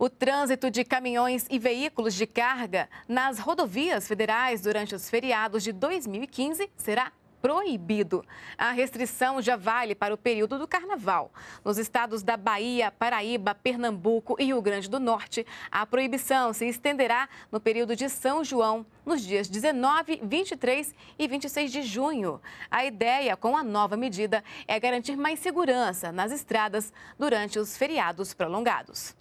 O trânsito de caminhões e veículos de carga nas rodovias federais durante os feriados de 2015 será proibido. A restrição já vale para o período do carnaval. Nos estados da Bahia, Paraíba, Pernambuco e Rio Grande do Norte, a proibição se estenderá no período de São João, nos dias 19, 23 e 26 de junho. A ideia com a nova medida é garantir mais segurança nas estradas durante os feriados prolongados.